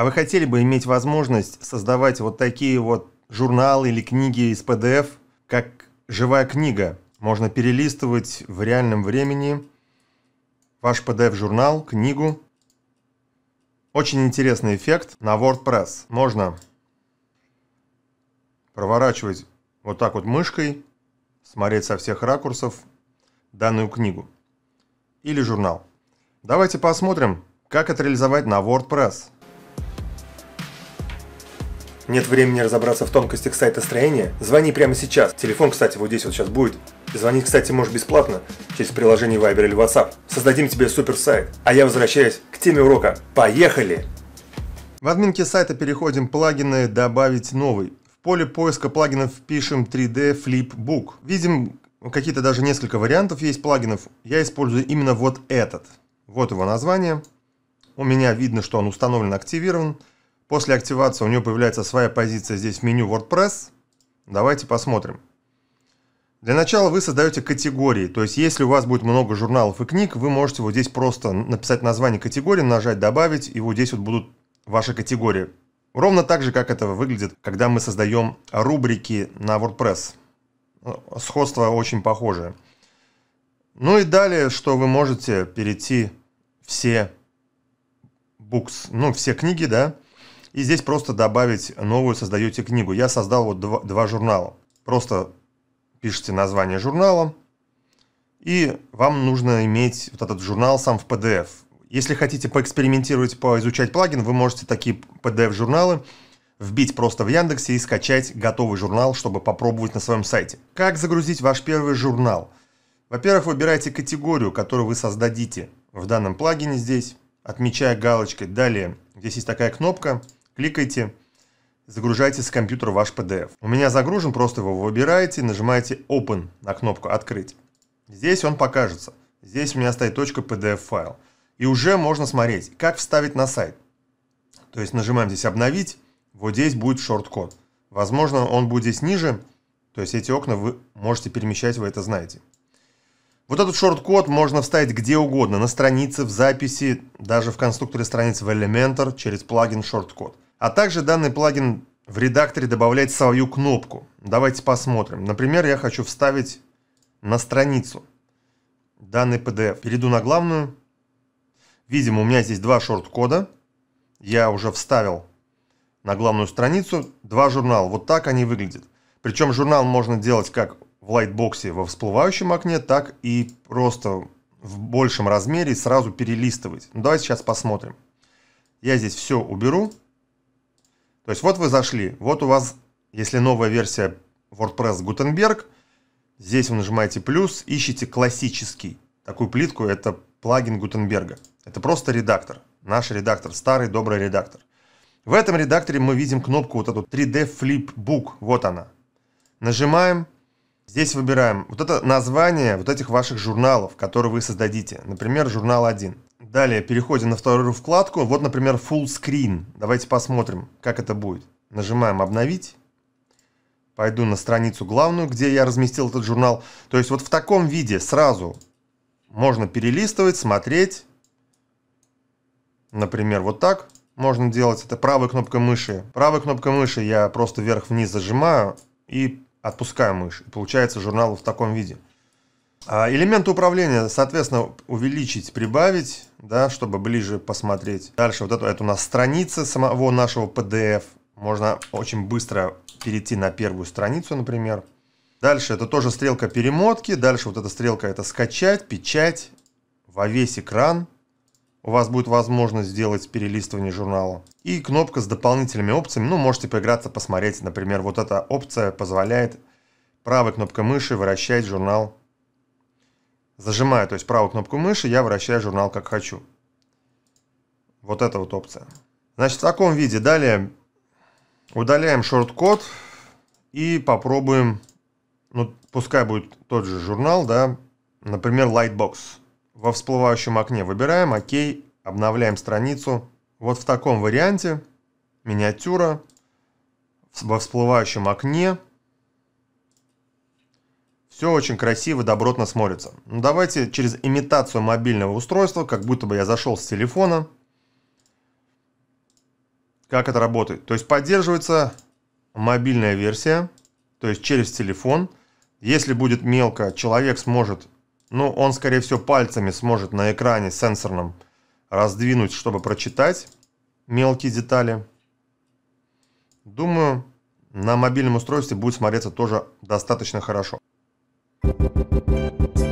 А вы хотели бы иметь возможность создавать вот такие вот журналы или книги из PDF, как живая книга? Можно перелистывать в реальном времени ваш PDF-журнал, книгу. Очень интересный эффект на WordPress. Можно проворачивать вот так вот мышкой, смотреть со всех ракурсов данную книгу или журнал. Давайте посмотрим, как это реализовать на WordPress. Нет времени разобраться в тонкостях сайта строения? Звони прямо сейчас. Телефон, кстати, вот здесь вот сейчас будет. Звонить, кстати, можешь бесплатно через приложение Viber или WhatsApp. Создадим тебе супер сайт. А я возвращаюсь к теме урока. Поехали! В админке сайта переходим плагины «Добавить новый». В поле поиска плагинов пишем 3D Flipbook. Видим, какие-то даже несколько вариантов есть плагинов. Я использую именно вот этот. Вот его название. У меня видно, что он установлен, активирован. После активации у нее появляется своя позиция здесь в меню WordPress. Давайте посмотрим. Для начала вы создаете категории, то есть если у вас будет много журналов и книг, вы можете вот здесь просто написать название категории, нажать «Добавить», и вот здесь вот будут ваши категории. Ровно так же, как это выглядит, когда мы создаем рубрики на WordPress. Сходство очень похожее. Ну и далее, что вы можете перейти все books, ну все книги, да, и здесь просто добавить новую, создаете книгу. Я создал вот два, два журнала. Просто пишите название журнала, и вам нужно иметь вот этот журнал сам в PDF. Если хотите поэкспериментировать, поизучать плагин, вы можете такие PDF-журналы вбить просто в Яндексе и скачать готовый журнал, чтобы попробовать на своем сайте. Как загрузить ваш первый журнал? Во-первых, выбирайте категорию, которую вы создадите в данном плагине здесь, отмечая галочкой. Далее, здесь есть такая кнопка – кликайте, загружайте с компьютера ваш PDF. У меня загружен, просто его выбираете, нажимаете Open на кнопку «Открыть». Здесь он покажется. Здесь у меня стоит точка PDF-файл. И уже можно смотреть, как вставить на сайт. То есть нажимаем здесь «Обновить», вот здесь будет шорт-код. Возможно, он будет здесь ниже, то есть эти окна вы можете перемещать, вы это знаете. Вот этот шорт-код можно вставить где угодно, на странице, в записи, даже в конструкторе страниц в Elementor через плагин шорт-код. А также данный плагин в редакторе добавляет свою кнопку. Давайте посмотрим. Например, я хочу вставить на страницу данный PDF. Перейду на главную. Видимо, у меня здесь два шорт-кода. Я уже вставил на главную страницу два журнала. Вот так они выглядят. Причем журнал можно делать как в лайтбоксе во всплывающем окне, так и просто в большем размере сразу перелистывать. Ну, давайте сейчас посмотрим. Я здесь все уберу. То есть вот вы зашли, вот у вас, если новая версия WordPress Gutenberg, здесь вы нажимаете плюс, ищите классический. Такую плитку, это плагин Гутенберга. Это просто редактор, наш редактор, старый добрый редактор. В этом редакторе мы видим кнопку вот эту 3D Flipbook, вот она. Нажимаем, Здесь выбираем вот это название вот этих ваших журналов, которые вы создадите. Например, журнал 1. Далее переходим на вторую вкладку. Вот, например, Full Screen. Давайте посмотрим, как это будет. Нажимаем «Обновить». Пойду на страницу главную, где я разместил этот журнал. То есть вот в таком виде сразу можно перелистывать, смотреть. Например, вот так можно делать. Это правой кнопкой мыши. Правой кнопкой мыши я просто вверх-вниз зажимаю и отпускаем мышь. И получается журнал в таком виде. А, элементы управления, соответственно, увеличить, прибавить, да, чтобы ближе посмотреть. Дальше вот это, это у нас страница самого нашего PDF. Можно очень быстро перейти на первую страницу, например. Дальше это тоже стрелка перемотки. Дальше вот эта стрелка это скачать, печать, во весь экран у вас будет возможность сделать перелистывание журнала. И кнопка с дополнительными опциями, ну, можете поиграться, посмотреть. Например, вот эта опция позволяет правой кнопкой мыши вращать журнал. Зажимаю, то есть правую кнопку мыши, я вращаю журнал как хочу. Вот эта вот опция. Значит, в таком виде. Далее удаляем шорт-код и попробуем, ну, пускай будет тот же журнал, да, например, Lightbox во всплывающем окне выбираем «Ок», обновляем страницу. Вот в таком варианте миниатюра во всплывающем окне. Все очень красиво, добротно смотрится. Ну, давайте через имитацию мобильного устройства, как будто бы я зашел с телефона. Как это работает? То есть поддерживается мобильная версия, то есть через телефон. Если будет мелко, человек сможет ну, он, скорее всего, пальцами сможет на экране сенсорном раздвинуть, чтобы прочитать мелкие детали. Думаю, на мобильном устройстве будет смотреться тоже достаточно хорошо. Thank you.